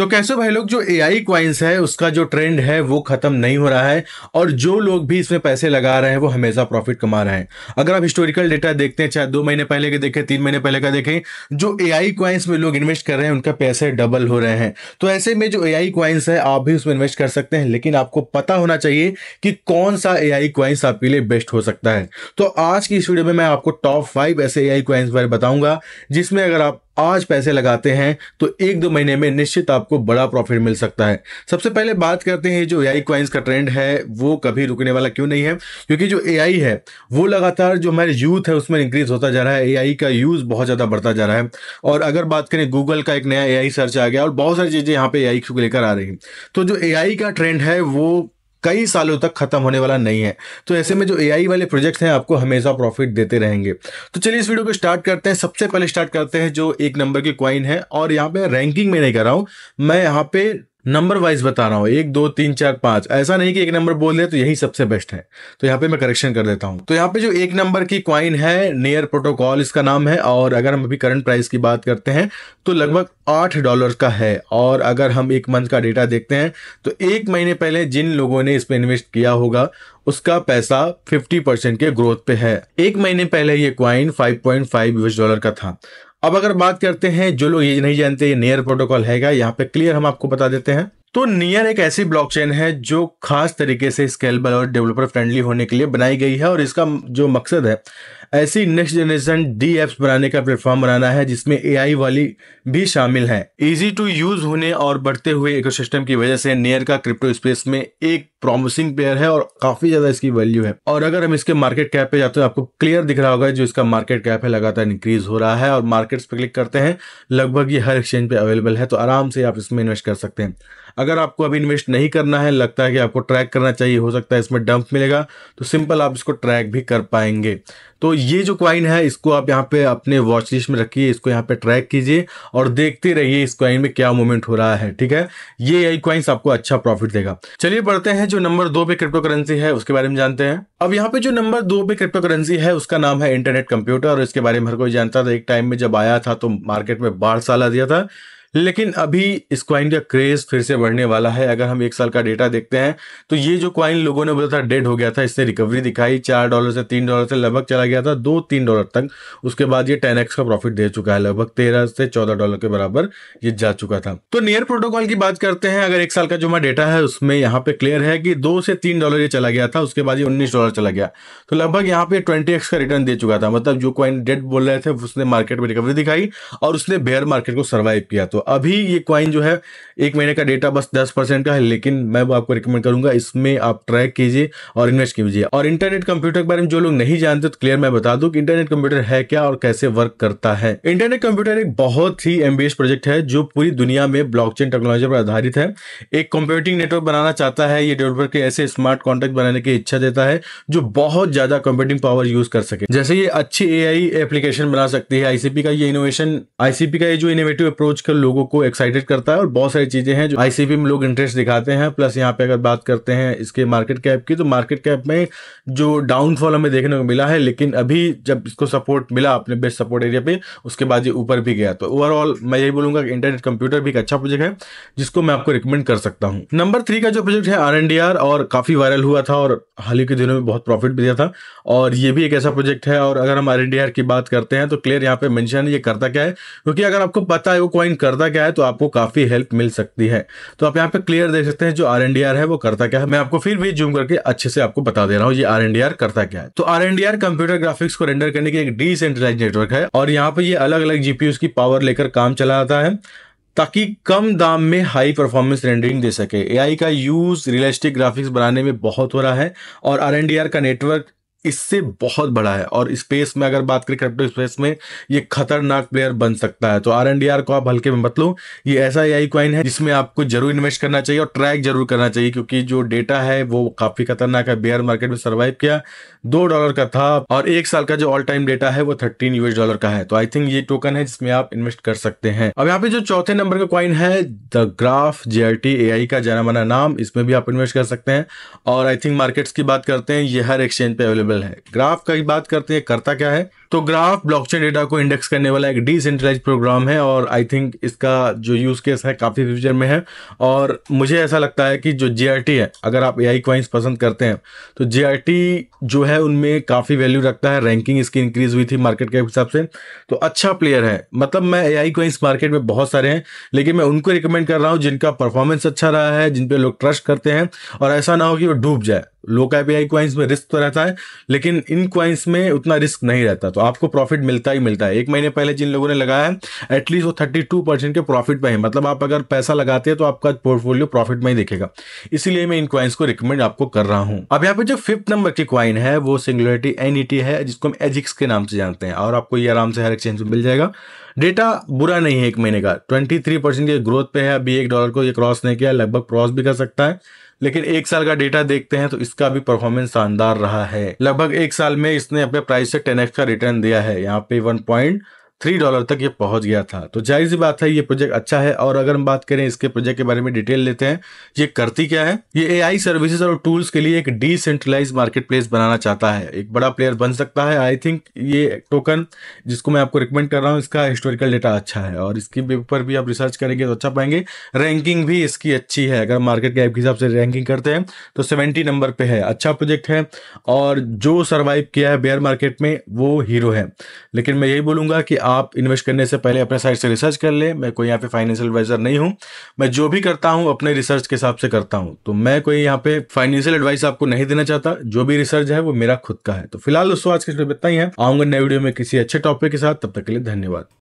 तो कैसे भाई लोग जो ए आई क्वाइंस है उसका जो ट्रेंड है वो खत्म नहीं हो रहा है और जो लोग भी इसमें पैसे लगा रहे हैं वो हमेशा प्रॉफिट कमा रहे हैं अगर आप हिस्टोरिकल डेटा देखते हैं चाहे दो महीने पहले के देखें तीन महीने पहले का देखें जो ए आई क्वाइंस में लोग इन्वेस्ट कर रहे हैं उनका पैसे डबल हो रहे हैं तो ऐसे में जो ए आई क्वाइंस है आप भी उसमें इन्वेस्ट कर सकते हैं लेकिन आपको पता होना चाहिए कि कौन सा ए आई क्वाइंस आपके लिए बेस्ट हो सकता है तो आज की इस वीडियो में मैं आपको टॉप फाइव ऐसे ए आई क्वाइंस बारे बताऊंगा जिसमें अगर आप आज पैसे लगाते हैं तो एक दो महीने में निश्चित आपको बड़ा प्रॉफिट मिल सकता है सबसे पहले बात करते हैं जो ए क्वाइंस का ट्रेंड है वो कभी रुकने वाला क्यों नहीं है क्योंकि जो ए है वो लगातार जो हमारे यूथ है उसमें इंक्रीज होता जा रहा है ए का यूज़ बहुत ज़्यादा बढ़ता जा रहा है और अगर बात करें गूगल का एक नया ए सर्च आ गया और बहुत सारी चीज़ें यहाँ पे ए को लेकर आ रही हैं तो जो ए का ट्रेंड है वो कई सालों तक खत्म होने वाला नहीं है तो ऐसे में जो ए वाले प्रोजेक्ट हैं आपको हमेशा प्रॉफिट देते रहेंगे तो चलिए इस वीडियो को स्टार्ट करते हैं सबसे पहले स्टार्ट करते हैं जो एक नंबर की क्वाइन है और यहाँ पे रैंकिंग में नहीं कर रहा हूँ मैं यहाँ पे नंबर वाइज बता रहा हूँ एक दो तीन चार पाँच ऐसा नहीं कि एक नंबर बोल दे तो यही सबसे बेस्ट है तो यहाँ पे मैं करेक्शन कर देता हूँ तो यहाँ पे जो एक नंबर की क्वाइन है नियर प्रोटोकॉल इसका नाम है और अगर हम अभी करंट प्राइस की बात करते हैं तो लगभग आठ डॉलर का है और अगर हम एक मंथ का डेटा देखते हैं तो एक महीने पहले जिन लोगों ने इस पर इन्वेस्ट किया होगा उसका पैसा 50 परसेंट के ग्रोथ पे है एक महीने पहले ये क्वाइन 5.5 यूएस डॉलर का था अब अगर बात करते हैं जो लोग ये नहीं जानते ये नियर प्रोटोकॉल हैगा यहाँ पे क्लियर हम आपको बता देते हैं तो नियर एक ऐसी ब्लॉकचेन है जो खास तरीके से स्केलेबल और डेवलपर फ्रेंडली होने के लिए बनाई गई है और इसका जो मकसद है ऐसी नेक्स्ट जनरेशन डी एप्स बनाने का प्लेटफॉर्म बनाना है जिसमें ए वाली भी शामिल है इजी टू यूज होने और बढ़ते हुए इको की वजह से नियर का क्रिप्टो स्पेस में एक प्रॉमिसिंग प्लेयर है और काफी ज्यादा इसकी वैल्यू है और अगर हम इसके मार्केट कैप पे जाते हैं आपको क्लियर दिख रहा होगा जो इसका मार्केट कैप है लगातार इंक्रीज हो रहा है और मार्केट्स पे क्लिक करते हैं लगभग ये हर एक्सचेंज पे अवेलेबल है तो आराम से आप इसमें इन्वेस्ट कर सकते हैं अगर आपको अभी इन्वेस्ट नहीं करना है लगता है कि आपको ट्रैक करना चाहिए हो सकता है इसमें डंप मिलेगा तो सिंपल आप इसको ट्रैक भी कर पाएंगे तो ये जो क्वाइन है इसको आप यहाँ पे अपने वॉच लिस्ट में रखिए इसको यहाँ पे ट्रैक कीजिए और देखते रहिए इस क्वाइन में क्या मूवमेंट हो रहा है ठीक है ये यही क्वाइंस आपको अच्छा प्रॉफिट देगा चलिए बढ़ते हैं जो नंबर दो पे क्रिप्टो करेंसी है उसके बारे में जानते हैं अब यहाँ पे जो नंबर दो पे क्रिप्टो करेंसी है उसका नाम है इंटरनेट कंप्यूटर और इसके बारे में हर कोई जानता था एक टाइम में जब आया था तो मार्केट में बाढ़ आ दिया था लेकिन अभी इस क्वाइन का क्रेज फिर से बढ़ने वाला है अगर हम एक साल का डेटा देखते हैं तो ये जो क्वाइन लोगों ने बोला था डेड हो गया था इससे रिकवरी दिखाई चार डॉलर से तीन डॉलर से लगभग चला गया था दो तीन डॉलर तक उसके बाद ये टेन एक्स का प्रॉफिट दे चुका है लगभग तेरह से चौदह डॉलर के बराबर ये जा चुका था तो नियर प्रोटोकॉल की बात करते हैं अगर एक साल का जो हमारा डेटा है उसमें यहाँ पे क्लियर है कि दो से तीन डॉलर ये चला गया था उसके बाद ये उन्नीस डॉलर चला गया तो लगभग यहाँ पे ट्वेंटी एक्स का रिटर्न दे चुका था मतलब जो क्वाइन डेड बोल रहे थे उसने मार्केट में रिकवरी दिखाई और उसने बेयर मार्केट को सर्वाइव किया तो तो अभी ये क्वाइन जो है एक महीने का डेटा बस दस परसेंट का है लेकिन मैं आपको रिकमेंड करूंगा इसमें आप ट्रैक कीजिए और इन्वेस्ट कीजिए और इंटरनेट कंप्यूटर के बारे में जो लोग नहीं जानते तो क्लियर मैं बता दूं कि इंटरनेट कंप्यूटर है क्या और कैसे वर्क करता है इंटरनेट कंप्यूटर एक बहुत ही एम्बियस प्रोजेक्ट है जो पूरी दुनिया में ब्लॉक टेक्नोलॉजी पर आधारित है एक कंप्यूटिंग नेटवर्क बनाना चाहता है ये डेवलपर के ऐसे स्मार्ट कॉन्टेक्ट बनाने की इच्छा देता है जो बहुत ज्यादा कंप्यूटिंग पावर यूज कर सके जैसे ये अच्छी ए एप्लीकेशन बना सकती है आईसीपी का ये इनोवेशन आईसीपी का ये जो इनोवेटिव अप्रोच कर लोग लोगों को एक्साइटेड करता है और बहुत सारी चीज़ें हैं जो आईसीपी में लोग इंटरेस्ट दिखाते हैं प्लस यहाँ पे अगर बात करते हैं इसके मार्केट कैप की तो मार्केट कैप में जो डाउनफॉल हमें देखने को मिला है लेकिन अभी जब इसको सपोर्ट मिला अपने बेस्ट सपोर्ट एरिया पे उसके बाद ये ऊपर भी गया तो ओवरऑल मैं यही बोलूंगा कि इंटरनेट कंप्यूटर भी एक अच्छा प्रोजेक्ट है जिसको मैं आपको रिकमेंड कर सकता हूँ नंबर थ्री का जो प्रोजेक्ट है आर और काफ़ी वायरल हुआ था और हाल ही के दिनों में बहुत प्रॉफिट भी दिया था और ये भी एक ऐसा प्रोजेक्ट है और अगर हम आर की बात करते हैं तो क्लियर यहाँ पे मैंशन ये करता क्या है क्योंकि अगर आपको पता है वो कॉइन कर करता क्या है तो आपको काफ़ी हेल्प मिल सकती है तो आप यहाँ पे क्लियर देख सकते हैं जो आर एनडीआर है वो करता क्या है मैं आपको फिर भी जूम करके अच्छे से आपको बता दे रहा हूँ ये आर एनडीआर करता क्या है तो आर एनडीआर कंप्यूटर ग्राफिक्स को रेंडर करने की एक डिसेंट्रलाइज नेटवर्क है और यहाँ पर ये अलग अलग जीपीयू की पावर लेकर काम चलाता है ताकि कम दाम में हाई परफॉर्मेंस रेंडरिंग दे सके एआई का यूज़ रियलिस्टिक ग्राफिक्स बनाने में बहुत हो रहा है और आरएनडीआर का नेटवर्क इससे बहुत बड़ा है और स्पेस में अगर बात करें क्रिप्टो स्पेस में ये खतरनाक प्लेयर बन सकता है तो आर एंड को आप हल्के में मत ये ऐसा ए आई क्वाइन है जिसमें आपको जरूर इन्वेस्ट करना चाहिए और ट्रैक जरूर करना चाहिए क्योंकि जो डेटा है वो काफी खतरनाक है बेयर मार्केट में सर्वाइव किया दो डॉलर का था और एक साल का जो ऑल टाइम डेटा है वो थर्टीन यूएस डॉलर का है तो आई थिंक ये टोकन है जिसमें आप इन्वेस्ट कर सकते हैं अब यहाँ पे जो चौथे नंबर का क्वाइन है द ग्राफ ए आई का जाना माना नाम इसमें भी आप इन्वेस्ट कर सकते हैं और आई थिंक मार्केट्स की बात करते हैं ये हर एक्सचेंज पे अवेलेबल अवेलेबल है ग्राफ का ही बात करते हैं करता क्या है तो ग्राफ ब्लॉकचेन डेटा को इंडेक्स करने वाला एक डिसेंट्रलाइज प्रोग्राम है और आई थिंक इसका जो यूज़ केस है काफ़ी फ्यूचर में है और मुझे ऐसा लगता है कि जो जी है अगर आप ए आई क्वाइंस पसंद करते हैं तो जी जो है उनमें काफ़ी वैल्यू रखता है रैंकिंग इसकी इंक्रीज हुई थी मार्केट के हिसाब से तो अच्छा प्लेयर है मतलब मैं ए आई क्वाइंस मार्केट में बहुत सारे हैं लेकिन मैं उनको रिकमेंड कर रहा हूँ जिनका परफॉर्मेंस अच्छा रहा है जिन पर लोग ट्रस्ट करते हैं और ऐसा ना हो कि वो डूब जाए लो कैप आई क्वाइंस में रिस्क तो रहता है लेकिन इन क्वाइंस में उतना रिस्क नहीं रहता तो आपको प्रॉफिट मिलता ही मिलता है एक महीने पहले जिन लोगों ने लगाया है एटलीस्ट वो थर्टी टू परसेंट के प्रॉफिट में है मतलब आप अगर पैसा लगाते हैं तो आपका पोर्टफोलियो प्रॉफिट में ही दिखेगा इसीलिए मैं इन क्वाइंस को रिकमेंड आपको कर रहा हूँ अब यहाँ पे जो फिफ्थ नंबर की क्वाइन है वो सिंगुलरिटी एन e है जिसको हम एजिक्स के नाम से जानते हैं और आपको ये आराम से हर एक्सचेंज में मिल जाएगा डेटा बुरा नहीं है एक महीने का ट्वेंटी थ्री परसेंट ग्रोथ पे है अभी एक डॉलर को ये क्रॉस नहीं किया लगभग क्रॉस भी कर सकता है लेकिन एक साल का डेटा देखते हैं तो इसका भी परफॉर्मेंस शानदार रहा है लगभग एक साल में इसने अपने प्राइस से टेन का रिटर्न दिया है यहाँ पे वन पॉइंट थ्री डॉलर तक ये पहुंच गया था तो जाहिर सी बात है ये प्रोजेक्ट अच्छा है और अगर हम बात करें इसके प्रोजेक्ट के बारे में डिटेल लेते हैं ये करती क्या है ये ए आई सर्विसेज और टूल्स के लिए एक डिसेंट्रलाइज मार्केट प्लेस बनाना चाहता है एक बड़ा प्लेयर बन सकता है आई थिंक ये टोकन जिसको मैं आपको रिकमेंड कर रहा हूँ इसका हिस्टोरिकल डेटा अच्छा है और इसके पेपर भी आप रिसर्च करेंगे तो अच्छा पाएंगे रैंकिंग भी इसकी अच्छी है अगर मार्केट कैप के हिसाब से रैंकिंग करते हैं तो सेवेंटी नंबर पर है अच्छा प्रोजेक्ट है और जो सर्वाइव किया है बेयर मार्केट में वो हीरो है लेकिन मैं यही बोलूंगा कि आप इन्वेस्ट करने से पहले अपने साइड से रिसर्च कर लें मैं कोई यहाँ पे फाइनेंशियल एडवाइज़र नहीं हूँ मैं जो भी करता हूँ अपने रिसर्च के हिसाब से करता हूँ तो मैं कोई यहाँ पे फाइनेंशियल एडवाइस आपको नहीं देना चाहता जो भी रिसर्च है वो मेरा खुद का है तो फिलहाल दोस्तों आज के इतना ही है आऊंगा नए वीडियो में किसी अच्छे टॉपिक के साथ तब तक के लिए धन्यवाद